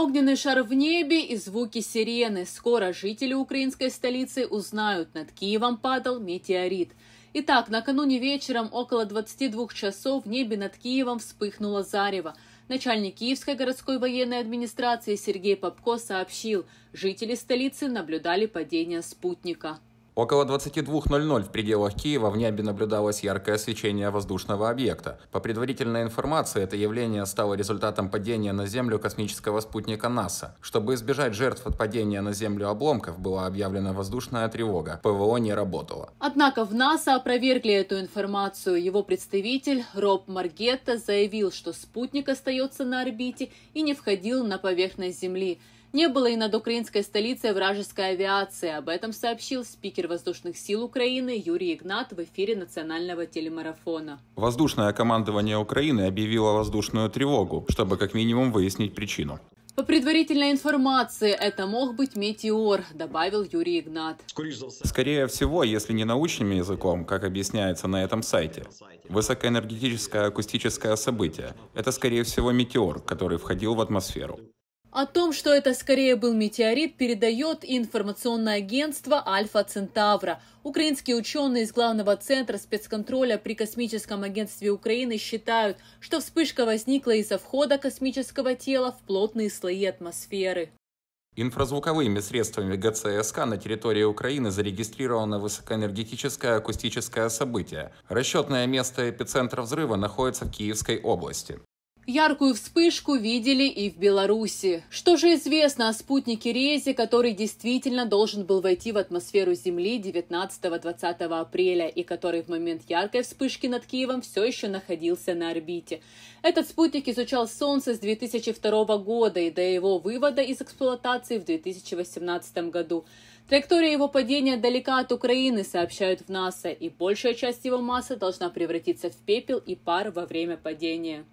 Огненный шар в небе и звуки сирены. Скоро жители украинской столицы узнают, над Киевом падал метеорит. Итак, накануне вечером около 22 часов в небе над Киевом вспыхнуло зарево. Начальник Киевской городской военной администрации Сергей Попко сообщил, жители столицы наблюдали падение спутника. Около 22.00 в пределах Киева в небе наблюдалось яркое свечение воздушного объекта. По предварительной информации, это явление стало результатом падения на Землю космического спутника НАСА. Чтобы избежать жертв от падения на Землю обломков, была объявлена воздушная тревога. ПВО не работало. Однако в НАСА опровергли эту информацию. Его представитель Роб Маргетта заявил, что спутник остается на орбите и не входил на поверхность Земли. Не было и над украинской столицей вражеской авиации. Об этом сообщил спикер воздушных сил Украины Юрий Игнат в эфире национального телемарафона. Воздушное командование Украины объявило воздушную тревогу, чтобы как минимум выяснить причину. По предварительной информации, это мог быть метеор, добавил Юрий Игнат. Скорее всего, если не научным языком, как объясняется на этом сайте, высокоэнергетическое акустическое событие – это, скорее всего, метеор, который входил в атмосферу. О том, что это скорее был метеорит, передает информационное агентство «Альфа Центавра». Украинские ученые из Главного центра спецконтроля при Космическом агентстве Украины считают, что вспышка возникла из-за входа космического тела в плотные слои атмосферы. Инфразвуковыми средствами ГЦСК на территории Украины зарегистрировано высокоэнергетическое акустическое событие. Расчетное место эпицентра взрыва находится в Киевской области. Яркую вспышку видели и в Беларуси. Что же известно о спутнике Рези, который действительно должен был войти в атмосферу Земли 19-20 апреля и который в момент яркой вспышки над Киевом все еще находился на орбите? Этот спутник изучал Солнце с 2002 года и до его вывода из эксплуатации в 2018 году. Траектория его падения далека от Украины, сообщают в НАСА, и большая часть его массы должна превратиться в пепел и пар во время падения.